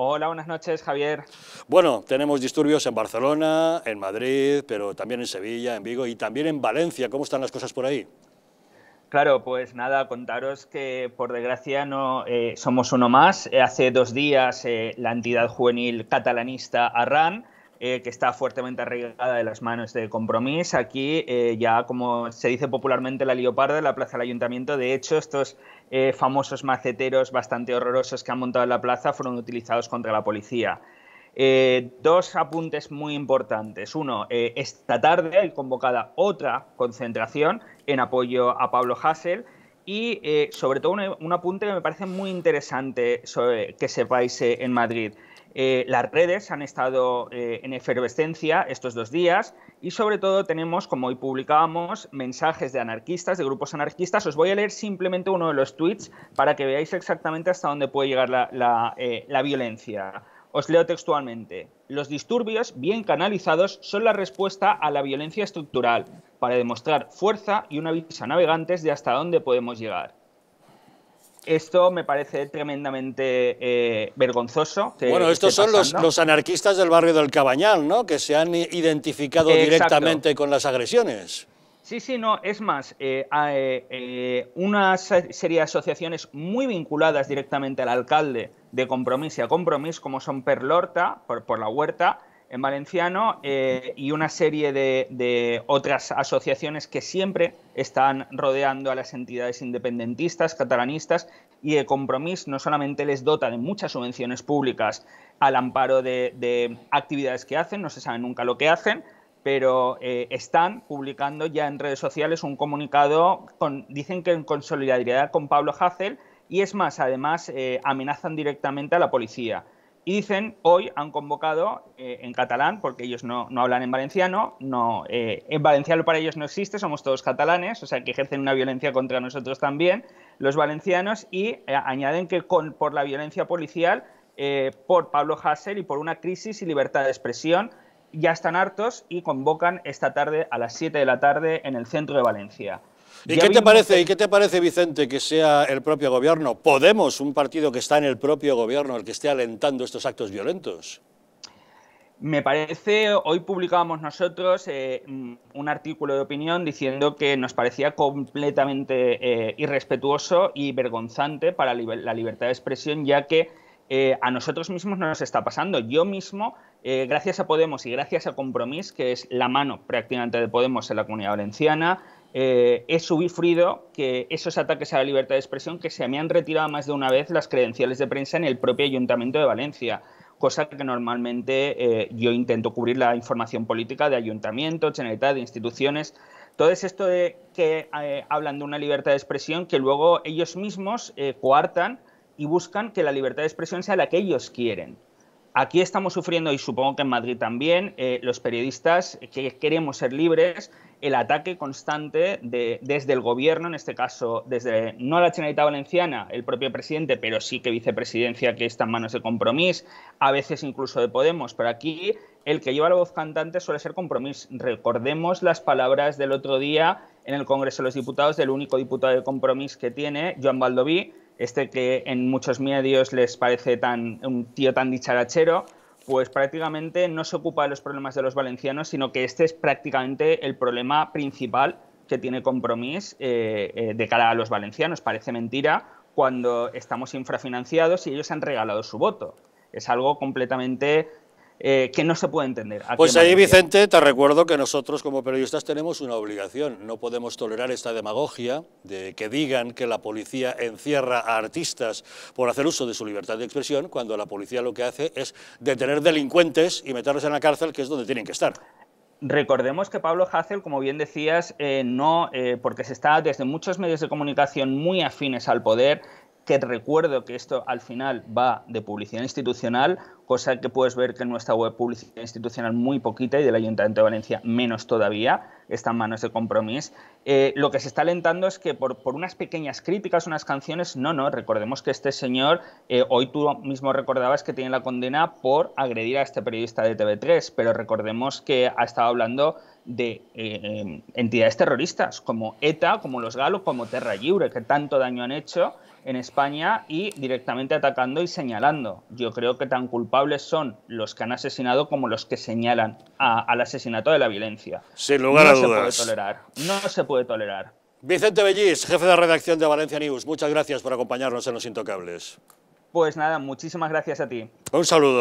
Hola, buenas noches, Javier. Bueno, tenemos disturbios en Barcelona, en Madrid, pero también en Sevilla, en Vigo y también en Valencia. ¿Cómo están las cosas por ahí? Claro, pues nada, contaros que por desgracia no eh, somos uno más. Eh, hace dos días eh, la entidad juvenil catalanista Arran eh, que está fuertemente arraigada de las manos de compromiso. Aquí eh, ya, como se dice popularmente, la Leoparda, la plaza del ayuntamiento. De hecho, estos eh, famosos maceteros bastante horrorosos que han montado en la plaza fueron utilizados contra la policía. dos apuntes muy importantes. Uno, esta tarde hay convocada otra concentración en apoyo a Pablo Hassel y sobre todo un, apunte que me parece muy interesante que sepáis en Madrid. Eh, las redes han estado eh, en efervescencia estos dos días y sobre todo tenemos, como hoy publicábamos, mensajes de anarquistas, de grupos anarquistas. Os voy a leer simplemente uno de los tweets para que veáis exactamente hasta dónde puede llegar la, la eh, violencia. Os leo textualmente. Los disturbios bien canalizados son la respuesta a la violencia estructural, para demostrar fuerza y una visa navegantes de hasta dónde podemos llegar. Esto me parece tremendamente eh, vergonzoso. bueno, estos son los, anarquistas del barrio del Cabañal, ¿no? Que se han identificado directamente con las agresiones. Sí, sí, no, es más, hay eh, eh, una serie de asociaciones muy vinculadas directamente al alcalde de Compromís y a Compromís, como son Perlorta, por la Huerta, en valenciano eh, y una serie de, otras asociaciones que siempre están rodeando a las entidades independentistas, catalanistas, y de compromiso no solamente les dota de muchas subvenciones públicas al amparo de, actividades que hacen, no se sabe nunca lo que hacen, pero eh, están publicando ya en redes sociales un comunicado, dicen que con solidaridad con Pablo Hazel, y es más, además eh, amenazan directamente a la policía. Y dicen, hoy han convocado eh, en catalán, porque ellos no, hablan en valenciano, no, eh, en valenciano para ellos no existe, somos todos catalanes, o sea que ejercen una violencia contra nosotros también, los valencianos, y eh, añaden que por la violencia policial, por Pablo Hassel y por una crisis y libertad de expresión, ya están hartos y convocan esta tarde a las 7 de la tarde en el centro de Valencia. ¿Y qué, te parece, ¿Y qué te parece, Vicente, que sea el propio gobierno? Podemos, un partido que está en el propio gobierno, el que esté alentando estos actos violentos. Me parece, hoy publicábamos nosotros eh, un artículo de opinión diciendo que nos parecía completamente eh, irrespetuoso y vergonzante para la libertad de expresión, ya que eh, a nosotros mismos nos está pasando. Yo mismo, gracias a Podemos y gracias a Compromís, que es la mano prácticamente de Podemos en la comunidad valenciana, eh, he sufrido que esos ataques a la libertad de expresión que se me han retirado más de una vez las credenciales de prensa en el propio Ayuntamiento de Valencia, cosa que normalmente eh, yo intento cubrir la información política de ayuntamiento, generalidad, de instituciones. Todo es esto de que eh, hablan de una libertad de expresión que luego ellos mismos coartan y buscan que la libertad de expresión sea la que ellos quieren. Aquí estamos sufriendo, y supongo que en Madrid también, eh, los periodistas que queremos ser libres, el ataque constante desde el gobierno, en este caso, desde no la Generalitat Valenciana, el propio presidente, pero sí que vicepresidencia que está en manos de compromiso a veces incluso de Podemos, pero aquí el que lleva la voz cantante suele ser compromiso Recordemos las palabras del otro día en el Congreso de los Diputados del único diputado de compromiso que tiene, Joan Baldoví, este que en muchos medios les parece tan un tío tan dicharachero, pues prácticamente no se ocupa de los problemas de los valencianos, sino que este es prácticamente el problema principal que tiene Compromís eh, eh, de cara a los valencianos. Parece mentira cuando estamos infrafinanciados y ellos han regalado su voto. Es algo completamente eh, que no se puede entender. Pues ahí, Vicente, te recuerdo que nosotros como periodistas tenemos una obligación. No podemos tolerar esta demagogia de que digan que la policía encierra a artistas por hacer uso de su libertad de expresión, cuando la policía lo que hace es detener delincuentes y meterlos en la cárcel, que es donde tienen que estar. Recordemos que Pablo Hazel, como bien decías, eh, no, eh, porque se está desde muchos medios de comunicación muy afines al poder, que recuerdo que esto al final va de publicidad institucional, cosa que puedes ver que en nuestra web publicidad institucional muy poquita y del Ayuntamiento de Valencia menos todavía están en manos de compromiso, eh, lo que se está alentando es que por, por, unas pequeñas críticas, unas canciones, no, no, recordemos que este señor, eh, hoy tú mismo recordabas que tiene la condena por agredir a este periodista de TV3, pero recordemos que ha estado hablando de eh, em, entidades terroristas como ETA, como los Galos, como Terra Libre, que tanto daño han hecho en España y directamente atacando y señalando. Yo creo que tan culpables son los que han asesinado como los que señalan al asesinato de la violencia. Sin lugar a dudas. Se puede tolerar, no se puede tolerar. Vicente Bellís, jefe de redacción de Valencia News, muchas gracias por acompañarnos en Los Intocables. Pues nada, muchísimas gracias a ti. Un saludo.